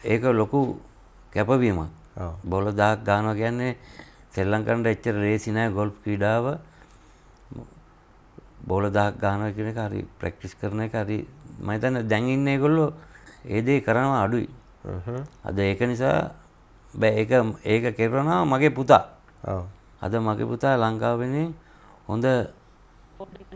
ඒක ලොකු කැපවීමක් බොල දාක් ගානවා කියන්නේ සෙල්ලංකන්ට එච්චර රේසිනෑ ගොල්ප් ක්‍රීඩාව බෝල දාක් ගාන කෙන හරි ප්‍රක්ටිස් කරන එක හරි මහිතන්න දැඟඉන්නේ ගොල්ලො ඒදේ කරනවා අඩුයි අද ඒක නිසා බෑ ඒක ඒක කෙරනවා මගේ පුතා අද මගේ පුතා ලංකාවෙන හොඳ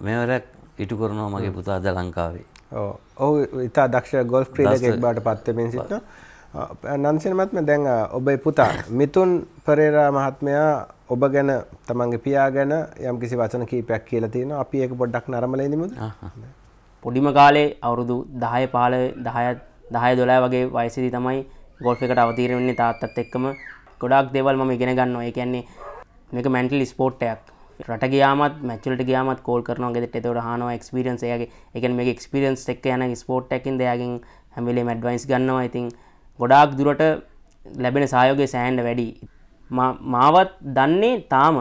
මෙවරක් ඉටු කරනවා මගේ පුතා අද ලංකාවේ ඔහු ඉතා දක්ෂ ගොල්ෆ් ක්‍රීඩකෙක් බාට පත්වමින් සිටන නන්සිනමත්ම දැන් ඔබේ පුතා මිතුන් පරේරා මහත්මයා ඔබ ගැන තමන්ගේ පියා ගැන යම් කිසි වචන කීපයක් කියලා තියෙනවා අපි ඒක පොඩ්ඩක් නරඹලා ඉඳමුද පොඩිම කාලේ අවුරුදු 10 15 10 10 12 වගේ වයසේදී තමයි ගොල්ෆ් එකට අවතීර්ණ වෙන්නේ තාත්තත් එක්කම ගොඩාක් දේවල් මම ඉගෙන ගන්නවා ඒ කියන්නේ මේක මෙන්ටල් ස්පෝර්ට් එකක් රට ගයාමත් මැචලට ගයාමත් කෝල් කරන ගෙට තවට හනවා ක්ස්පිරන්සයගේ එකන් මේ ක්ස්පිරන්ස් එක් යන ස්පෝට්ටකින් දෙයගෙන් හැමිලේ මඩ්වයින්ස් ගන්නවා ඉතින් ගොඩාක් දුරට ලැබෙන සයෝගේ සෑන්ඩ වැඩි මාවත් දන්නේ තාම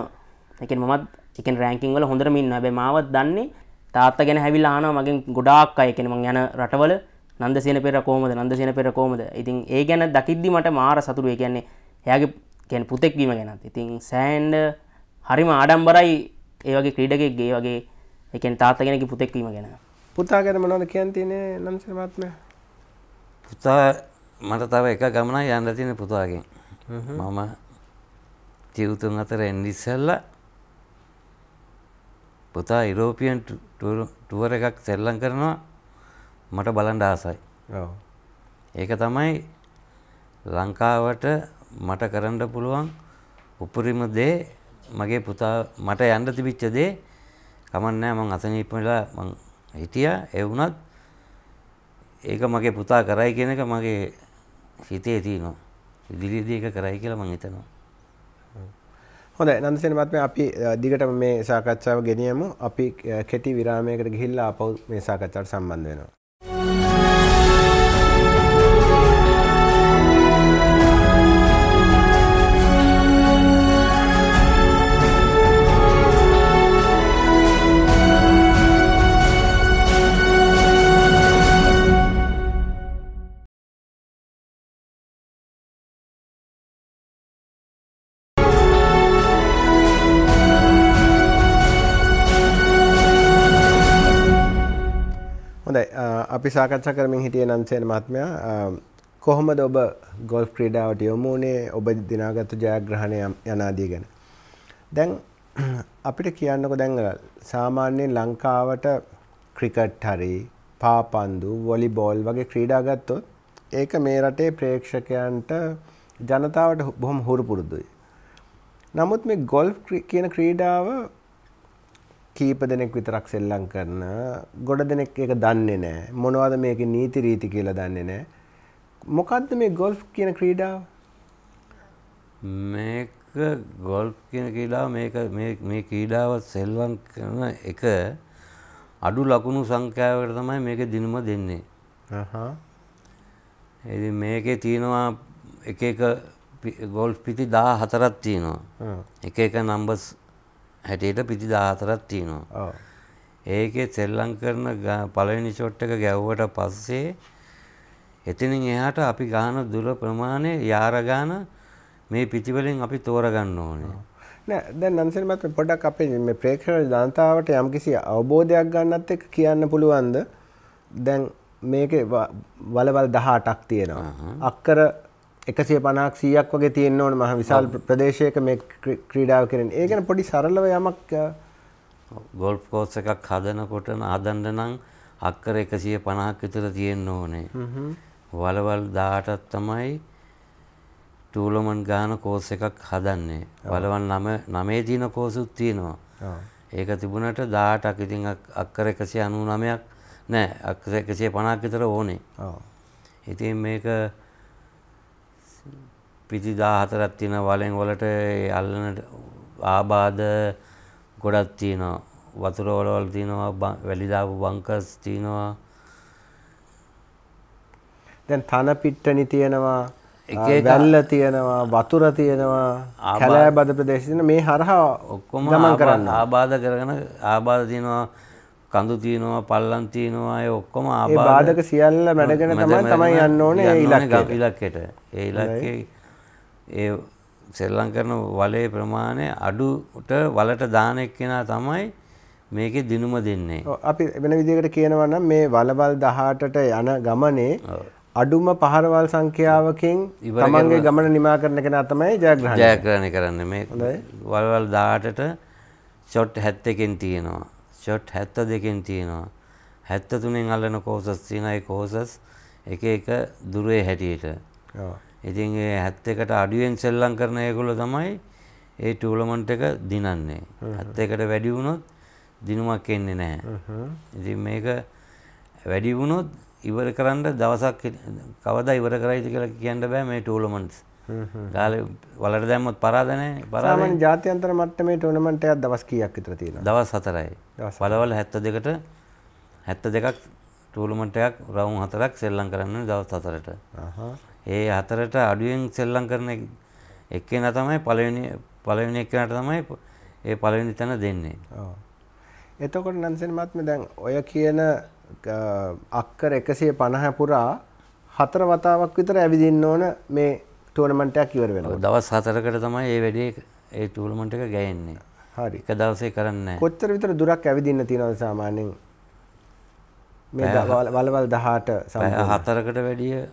එක මත් එක රැකින්වල හොඳරම ඉන්න බේ මාවත් දන්නේ තාත්ත ගැන හැවිල් හන මගින් ගොඩාක් අයකෙනම යන රටවල නන්ද සයන පෙර කෝමද නන්ද සයන පෙර කෝමද ඉතින් ඒ ගැන දකිද්දි මට මාර සතුරුව කියන්නේ එයාගේ කැන් පුතෙක්වීම ගැනත් ඉතින් සෑන්ඩ හරිම ආඩම්බරයි ඒවගේ ක්‍රීඩකෙක් ගේ වගේ එකෙන් තාත්තගෙනකි පුතෙක්වීම ගැන පුතා ගැන මනොද කියන් තියනෙ නම්සමාත්ම පුතා මට තව එක ගමනයි යන්න තියෙන පුතාගෙන් මම ජීවතුන් අතර එන්ඩිස්සල්ල පුතා ඉරෝපියන් ටුවර එකක් සෙල්ලන් කරනවා මට බලන්ඩ ආසයි ඒක තමයි ලංකාවට මට කරන්න පුළුවන් උපරිම දේ මගේ පුතා මට යන්න තිබිච්ච දේ කමන්නෑ මං අසනීප වෙලා මං හිටියා ඒ වුණත් ඒක මගේ පුතා කරයි කියන එක මගේ හිතේ තියෙනවා. ඉදිරියේදී ඒක කරයි කියලා මං හිතනවා. හොඳයි නන්දසේන මහත්මයා අපි දිගටම මේ සාකච්ඡාව ගෙනියමු. අපි කෙටි විරාමයකට ගිහිල්ලා ආපහු මේ සාකච්ඡාවට සම්බන්ධ වෙනවා. අපි සාකච්ඡා කරමින් හිටිය නන්සේන මහත්මයා කොහොමද ඔබ ගොල් ක්‍රීඩාවට යොමුනේ ඔබ දිනාගත්තු ජයග්‍රහණය යනාදී ගැන. දැන් අපිට කියන්නක දැන් සාමාන්‍යයෙන් ලංකාවට ක්‍රිකට් හරි පාපන්දු වොලිබෝල් වගේ ක්‍රීඩාගත්තොත් ඒක මේ රටේ ප්‍රේක්ෂකයන්ට ජනතාවට බොහොම හුරු පුරුදුයි. නමුත් මේ ගොල්ෆ් කියන ක්‍රීඩාව කීප දෙනෙක් විතරක් සෙල්ලම් කරන ගොඩ දෙනෙක් ඒක දන්නේ නැහැ. මොනවද මේකේ නීති රීති කියලා දන්නේ නැහැ. මොකද්ද මේ ගොල්ෆ් කියන ක්‍රීඩාව? මේක ගොල්ෆ් කියන ක්‍රීඩාව මේක මේ මේ ක්‍රීඩාව සෙල්ලම් කරන එක අඩු ලකුණු සංඛ්‍යාවකට තමයි මේක දිනුම දෙන්නේ. හා. ඉතින් මේකේ තියෙනවා එක එක ගොල්ෆ් පිටි 14ක් තියෙනවා. එක එක නම්බර්ස් හැටියට පිති දාහතරත් තියෙනවා ඒකේ සෙල්ලං කරන පලවෙනි චොට් එක ගැව්වට පස්සේ එතිනින් එහාට අපි ගාන දුර ප්‍රමාණය යාරගාන මේ පිතිවලින් අපි තෝරගන්න ඕනේ දැන් නන්සල්මත් පොඩක් අපේ මේ ප්‍රේක්ෂණ ජනතාවට යම් කිසි අවබෝධයක් ගන්නත් එක කියන්න පුළුවන්ද දැන් මේක වලවල් දහ අටක් තියෙනවා අක්කර එකසේ පනක් සීයක් වගේ තියෙන්න්න ඕන මහ විශාල් ප්‍රදේශයක මේ ක්‍රීඩාව කරෙන ඒගැන පොඩි සරලව යමක් ගොල් කෝස් එකක් හදනකොටන ආදන්ඩ නං අක්කර එකසිය පණහක් විතර තියෙන්න්න ඕනේ වලවල් දාටත් තමයි ටූලමන් ගාන කෝස් එකක් හදන්නේ වලවන් නම නමේ දීන කෝසුත් තියෙනවා ඒක තිබුණට දාටක් ඉතින් අක්කර එකසිය අනු නමයක් නෑ අක්කර එකසිය පණක් විතර ඕනේ ඉතින් මේක පිති දාහතරත් තියෙන වලෙන් වලට අල්ලන ආබාධ ගොඩක් තියෙනවා වතුර වලවල් තියෙනවා වැලිදාපු බංකස් තියෙනවා දැන් තන පිට්ටනි තියෙනවා වැල්ල තියෙනවා වතුර තියෙනවා කැලෑ බද ප්‍රදේශතින මේ හරහා ඔක්කොම ගමන් කරන්න ආබාධ කරගෙන ආබාධ තියෙනවා කඳු තියෙනවා පල්ලන් තියෙනවා ඒ ඔක්කොම ආබාධක සියල්ල මැඩගෙන තමයි තමයි යන්න ඕනේ ඒ ඉලක්කයට ඒ ඉලක්කේ ඒ සෙල්ලම් කරන වලේ ප්‍රමාණය අඩුට වලට දාන එක්කෙනා තමයි මේකේ දිනුම දෙන්නේ. අපි වෙන විදිහකට කියනවා නම් මේ වලවල් 18ට යන ගමනේ අඩුම පහරවල් සංඛ්‍යාවකින් තමන්ගේ ගමන නිමා කරන කෙනා තමයි ජයග්‍රහණය. ජයග්‍රහණය කරන්නේ මේ වලවල් 18ට ෂොට් 71කින් තියෙනවා. ෂොට් 72කින් තියෙනවා. 73න් අල්ලන කෝසස් තියෙනවා. ඒ කෝසස් එක එක දුරේ හැටියට. ඔව්. ඉතින් ඒ හැත් එකට අඩුවෙන් සෙල්ලම් කරන ඒගොල්ලෝ තමයි ඒ ටූර්නමන්ට් එක දිනන්නේ. හැත් එකට වැඩි වුණොත් දිනුමක් එන්නේ නැහැ. ඉතින් මේක වැඩි වුණොත් ඉවර කරන්න දවසක් කවදා ඉවර කරයිද කියලා කියන්න බෑ මේ ටූර්නමන්ට්ස්. ගාල වලට දැම්මොත් පරාද නැහැ. පරාද ජාත්‍යන්තර මට්ටමේ ටූර්නමන්ට් එකක් දවස් කීයක් විතර තියෙනවද? දවස් 4යි. වලවල 72කට 72ක් ටූර්නමන්ට් එකක් රවුන්ඩ් 4ක් සෙල්ලම් කරන්න දවස් 4ට. ඒ හතරට අඩුවෙන් සෙල්ලම් කරන එක්කෙනා තමයි පළවෙනි පළවෙනි එක්කෙනාට තමයි ඒ පළවෙනි තැන දෙන්නේ. ඔව්. එතකොට නන්සෙන් මාත්ම දැන් ඔය කියන අක්කර 150 පුරා හතර වතාවක් විතර ඇවිදින්න ඕන මේ ටෝර්නමන්ට් එකක් ඉවර වෙනකොට. දවස් හතරකට තමයි මේ වැඩේ ඒ ටෝර්නමන්ට් එක ගෑන්නේ. හරි. එක දවසේ කරන්නේ නැහැ. කොච්චර විතර දුරක් ඇවිදින්න තියෙනවද සාමාන්‍යයෙන්? මේ වලවල් 18 සම්පූර්ණ. හතරකට වැඩිය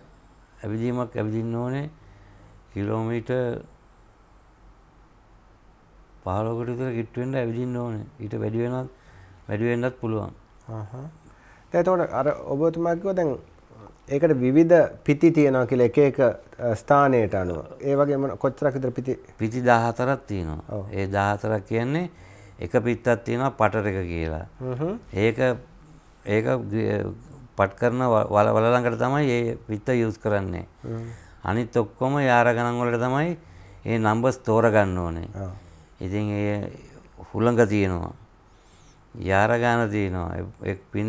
ඇවිදීමක් ඇවිදින්න ඕනේ කිලෝමීට පහලොකට විතර කිට්ටුවෙන්ට ඇවිදින්න ඕනේ ඊට වැඩිවෙනත් වැඩිවෙන්නත් පුළුවන් තැතවට අර ඔබතුමාකිව දැන් ඒකට විවිධ පිති තියෙනවා කියලා එක එක ස්ථානයට අනුව ඒ වගේම කොච්චරක් විතර පිති පිති 14ක් තියෙනවා ඒ 14 කියන්නේ එක පිටක් තියෙනවා පටර එක කියලා ඒක ඒක පට් කරන වල වලලඟට තමයි ඒ විත්ත යස් කරන්නේ. අනිත් ඔක්කොම යාර ගණන්වලට තමයි ඒ නම්බස් තෝරගන්න ඕනේ. ඉතින් ඒ හුළඟ තියෙනවා. යාර ගාන තියෙනවා. එක් පින්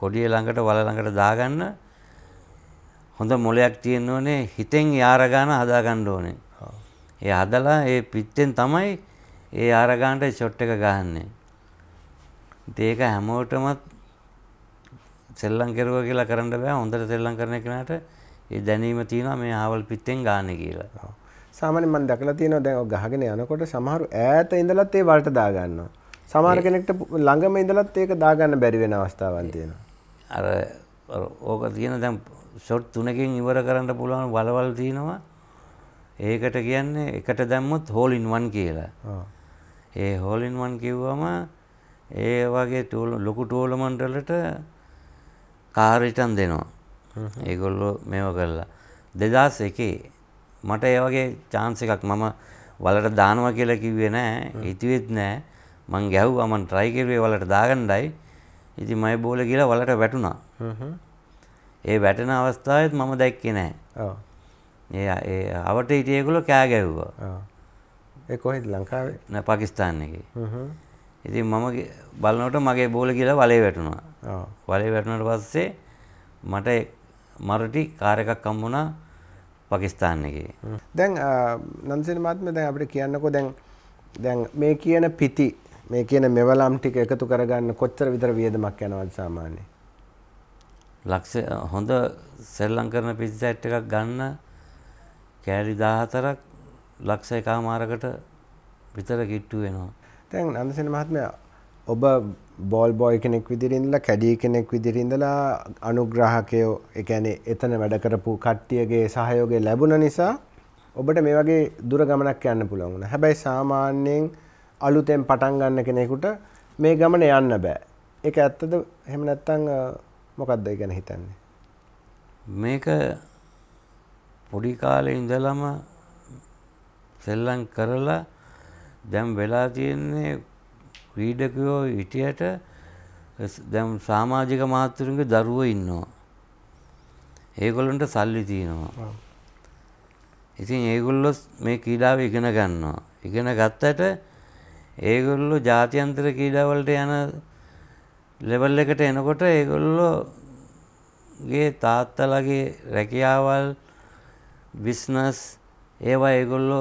කොඩිය ළඟට වල ළඟට දාගන්න හොඳ මොලයක් තියෙන්න ඕනේ. හිතෙන් යාර ගාන හදාගන්න ඕනේ. ඒ හදලා ඒ පිත්තෙන් තමයි ඒ යාර ගානට ෂොට් එක ගහන්නේ. ඒක හැමෝටමත් සෙල්ලම් කෙරුවා කියලා කරන්න බෑ හොඳට සෙල්ලම් කරන කෙනාට ඒ දැනීම තියෙනවා මේ ආවල් පිටෙන් ගන්න කියලා. සාමාන්‍යයෙන් මම දැකලා තියෙනවා දැන් ගහගෙන යනකොට සමහරු ඈත ඉඳලත් ඒ වලට දා ගන්නවා. සමහර කෙනෙක්ට ළඟම ඉඳලත් ඒක දා ගන්න බැරි වෙන අවස්ථාවක් තියෙනවා. අර ඕක තියෙන දැන් ෂොට් තුනකින් ඉවර කරන්න පුළුවන් වලවල් තියෙනවා. ඒකට කියන්නේ එකට දැම්මොත් හෝල් ඉන් වන් කියලා. ඒ හෝල් ඉන් වන් කිව්වම ඒ වගේ ලොකු ටෝලමන්ටලට කාරිටන් දෙනවා ඒගොල්ලෝ මේව කරලා දෙදස් එකේ මට ඒවගේ චාන්ස එකක් මම වලට දානවා කියලා කිව්වේ නෑ හිතුවෙත් නෑ මං ගැව් අමන් ට්‍රයිකිරුවේ වලට දාගණ්ඩයි ඉති මයි බෝල කියලා වලට වැටුණා ඒ වැටන අවස්ථාවත් මම දැක්කෙ නෑ ඒ ඒ අවට ඉටියකුල කෑ ගැව්වා ඒ කොහෙද ලංකාවේ න පකිස්ථාන්න එක ඉතින් මම බලනකොට මගේ බෝල කියලා වලේ වැටුණා වලේ වැටුණට පස්සේ මට මරටි කාරකක් කම්බුණා පකිස්ථාන එක දැන් නන්සින මාත්ම දැන් අපට කියන්නකෝ දැන් දැන් මේ කියන පිති මේ කියන මෙවලම් ටික එකතු කරගන්න කොච්චර විතර වියදමක් යනවද සාමාන්‍ය ලක්ෂ හොඳ සෙල්ලං කරන පිසිසැට් එකක් ගන්න කෑලි දාහතරක් ලක්ෂ එකහමාරකට විතර කිට්ටු වෙනවා තැන් අන්දසන මහත්මයා ඔබ බෝල් බෝයි කෙනෙක් විදිරින්දලා කැඩී කෙනෙක් විදිරින්දලා අනුග්‍රහකයෝ එකැනේ එතන වැඩ කරපු කට්ටියගේ සහයෝගේ ලැබුණ නිසා ඔබට මේ වගේ දුර ගමනක් යන්න පුළුවන්ුණ හැබැයි සාමාන්‍යයෙන් අලුතෙන් පටන් ගන්න කෙනෙකුට මේ ගමන යන්න බෑ එක ඇත්තද හෙම නැත්තං මොකක්ද ගැන හිතන්නේ මේක පොඩි කාලේ ඉඳලම සෙල්ලන් කරලා දැම් වෙලා තියෙන්නේ ක්‍රීඩකයෝ හිටියට දැම් සාමාජික මාතතුරුන්ගේ දරුව ඉන්නවා. ඒගොලන්ට සල්ලි තියෙනවා. ඉතින් ඒගොල්ලො මේ කීඩාව ඉගෙන ගන්නවා. ඉගෙන ගත්තට ඒගොල්ලො ජාතියන්තර කීඩාවලට යන ලෙවල් එකට එනකොට ඒගොල්ලොගේ තාත්තලගේ රැකියාවල් බිස්නස් ඒවා ඒගොල්ලො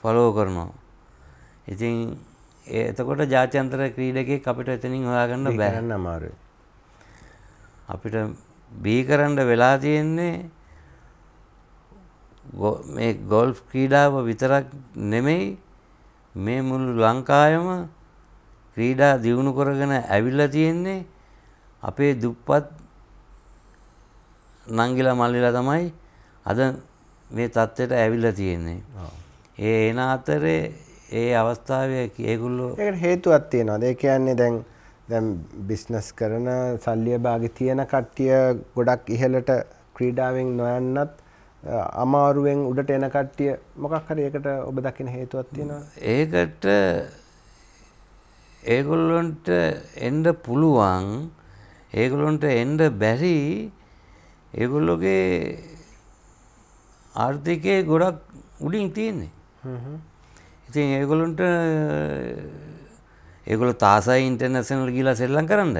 ෆලෝ කරනවා. ඉතින් එතකොට ජාත්‍යන්තර ක්‍රීඩකෙක් අපිට එතනින් හොයාගන්න බැහැන්න අමාරු අපිට බී කරන්න වෙලා තියෙන්නේ මේ ගොල්ෆ් ක්‍රීඩාව විතරක් නෙමෙයි මේ මුළු ලංකායම ක්‍රීඩා දියුණු කරගෙන ඇවිල්ලා තියෙන්නේ අපේ දුප්පත් නංගිලා මල්ලිලා තමයි අද මේ තත්ත්වයට ඇවිල්ලා තියෙන්නේ. ඒ එන අතරේ ඒ අවස්ථාවය ඒගුල්ලෝ හේතුවත් තියෙනවාද ඒ කියන්නේ දැන් දැම් බිස්නස් කරන සල්ලිය භාගි තියෙන කට්ටිය ගොඩක් ඉහලට ක්‍රීඩාවෙන් නොයන්නත් අමාරුවෙන් උඩට එන කට්ටිය මොකක් හරි ඒකට ඔබ දකින හේතුවක් තියෙනවා ඒකට ඒගොල්ලොන්ට එන්ඩ පුළුවන් ඒගොලොන්ට එන්ඩ බැරි ඒගොල්ලොගේ ආර්ථිකය ගොඩක් උඩින් තියෙන්නේ ඉතින් ඒගොලුන්ට ඒගොල තාසයි ඉන්ටර්නැසනල් ගිලා සෙල්ලම් කරන්න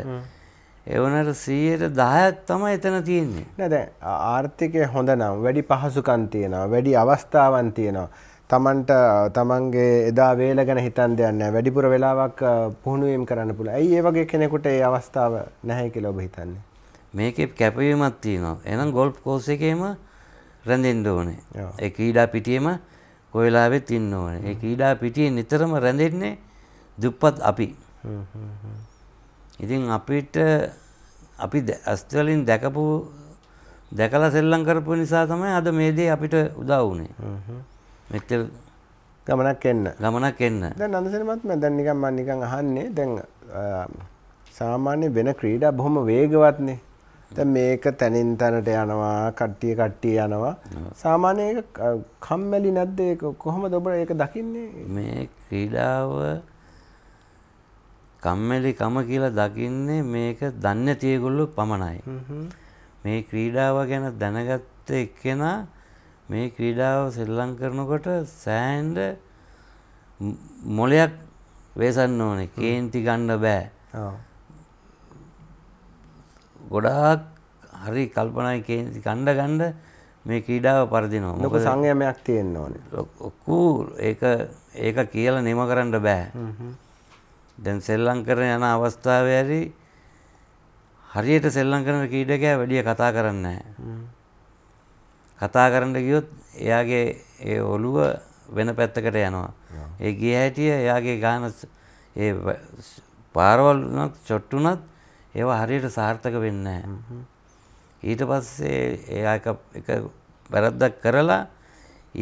එවනට සීයට දායක් තමයි එතන තියෙන්නේ නැද ආර්ථිකය හොඳ නම් වැඩි පහසුකන් තියෙනවා වැඩි අවස්ථාවන් තියෙනවා තමන්ට තමන්ගේ එදා වේල ගැන හිතන් දෙයන්න වැඩිපුර වෙලාවක් පුහුණුවම් කරන්න පුළ ඇයි ඒ වගේ කෙනෙකුට ඒ අවස්ථාව නැහැ කියලා ඔබ හිතන්නේ මේක කැපවීමත් තියෙනවා එනම් ගොල්ප් කෝස එකේම රැඳෙන්ඩ ඕනේ ඒ ක්‍රීඩා පිටියීම ඔයලාවෙත් ඉන්න ඕන ඒ ඊඩා පිටිය නිතරම රැඳෙන්නේ දුප්පත් අපි ඉතින් අපිට අපි ඇස්වලින් දැකපු දැකලා සෙල්ලම් කරපු නිසා තමයි අද මේ දේ අපිට උදා වුණේ මෙච්චර ගමනක් එන්න ගමනක් එන්න දැන් අන්දසරමත් මම දැන් නිකන් මම නිකන් අහන්නේ දැන් සාමාන්‍ය වෙන ක්‍රීඩා බොහොම වේගවත්නේ දැන් මේක තැනින් තැනට යනවා කට්ටිය කට්ටිය යනවා සාමාන්‍ය ඒක කම්මැලි නැද්ද ඒක කොහොමද ඔබ ඒක දකින්නේ මේ ක්‍රීඩාව කම්මැලි කම කියලා දකින්නේ මේක දන්නේ නැති ඒගොල්ලෝ පමණයි මේ ක්‍රීඩාව ගැන දැනගත්ත එක්කෙනා මේ ක්‍රීඩාව සෙල්ලම් කරනකොට සෑන්ඩ මොලයක් වේසන්න ඕනේ කේන්ති ගන්න බෑ ගොඩාක් හරි කල්පනයි කේන්ති කණ්ඩ ගණ්ඩ මේ කීඩාව පරදිනවා මොක සංයමයක් තියෙන්න ඕන ඔක්කු ඒක ඒක කියල නිම කරන්න බෑ දැන් සෙල්ලං කරන යන අවස්ථාව ඇරි හරියට සෙල්ලං කරන කීඩකෑ වැඩිය කතා කරන්න කතා කරන්න ගියොත් එයාගේ ඒ ඔළුව වෙන පැත්තකට යනවා ඒ ගිය හැටිය එයාගේ ගාන පාරවල් චොට්ටුනත් ඒවා හරියට සාර්ථක වෙන්න. ඊට පස්සේ එයා එක වැරද්දක් කරලා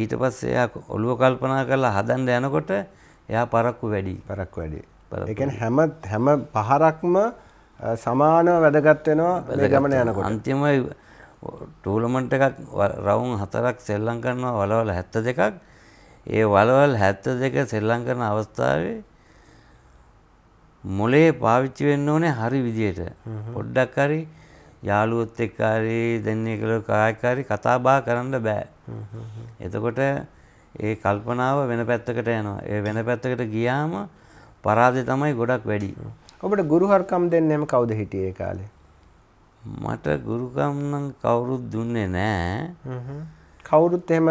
ඊට පස්සේ එයා ඔළුව කල්පනා කරලා හදන්න යනකොට එයා පරක්කු වැඩි පරක්කු වැඩි. ඒ කියන්නේ හැම හැම පහරක්ම සමානව වැදගත් වෙනවා මේ ගමන යනකොට. අන්තිම ටූර්නමන්ට් එකක් රවුන්ඩ් හතරක් සෙල්ලම් කරනවා වලවල් 72ක්. ඒ වලවල් 72 සෙල්ලම් කරන අවස්ථාවේ මොලේ පාවිච්චි වෙන්න ඕනේ හරි විදියට. පොඩ්ඩක් හරි යාළුවොත් එක්ක හරි දෙන්නේ කියලා කායකාරී කතා බහ කරන්න බෑ. එතකොට ඒ කල්පනාව වෙන පැත්තකට යනවා. ඒ වෙන පැත්තකට ගියාම පරාදේ තමයි ගොඩක් වැඩි. ඔබට ගුරුහර්කම් දෙන්නේම කවුද හිටියේ ඒ කාලේ? මට ගුරුකම් නම් කවුරුත් දුන්නේ නෑ. කවුරුත් එහෙම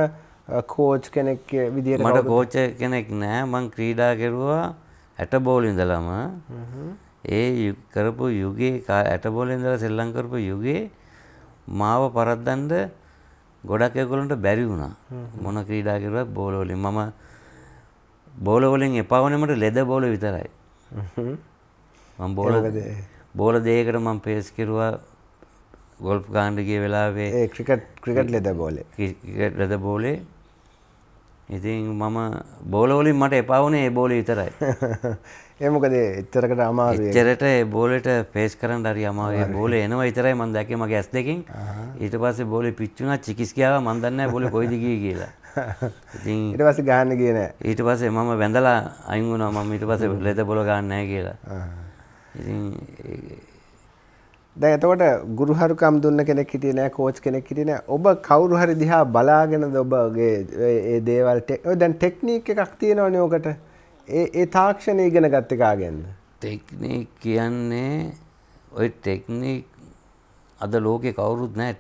කෝච් කෙනෙක් විදියට මට කෝච් කෙනෙක් නෑ. මං ක්‍රීඩා කරුවා ඇටබෝල ඉඳලම ඒ කරපු යුගයේ ඇටබෝල ඉඳලා සෙල්ලම් කරපු යුගයේ මාව පරද්දන්න ගොඩක් ඒගොල්ලන්ට බැරි වුණා. මොන ක්‍රීඩා කරුවත් බෝල වලින් මම බෝල වලින් එපා වුණේ මට ලෙද බෝල විතරයි. මම බෝල බෝල දෙයකට මම පේස් කෙරුවා ගොල්ෆ් ගාන්න ගිය වෙලාවේ ඒ ක්‍රිකට් ක්‍රිකට් ලෙද බෝලේ ක්‍රිකට් ලෙද බෝලේ ඉතින් මම බෝලවලින් මට එපාවනේ බෝලි විතරයි ඒමකද එච්චරකට අමා චරට බෝලට පේස් කරන්න අරි අමාගේ බෝල එනවා විතරයි මන් දැක මගේ ඇස් දෙකින් ඊට පස්සේ බෝලි පිච්චුනා චිකිස්කියාව මන්දන්න බොල කොයිදිගී කියලා ඉට පස ගාන්න කියන ඊට පසේ මම බැඳලා අයිගුණ මම ඊට පස ලෙත බොල ගන්නෑ කියලා ඉතින් දැන් එතකොට ගුරුහරුකම් දුන්න කෙනෙක් හිටියේ නෑ කෝච් කෙනෙක් හිටියේ නෑ ඔබ කවුරු හරි දිහා බලාගෙනද ඔබගේ ඒ දේවල් ඔය දැන් ටෙක්නික් එකක් තියෙනවනේ ඔකට ඒ ඒ තාක්ෂණය ඉගෙන ගත්ත කාගෙන්ද ටෙක්නික් කියන්නේ ඔය ටෙක්නික් අද ලෝකේ කවුරුත් නෑ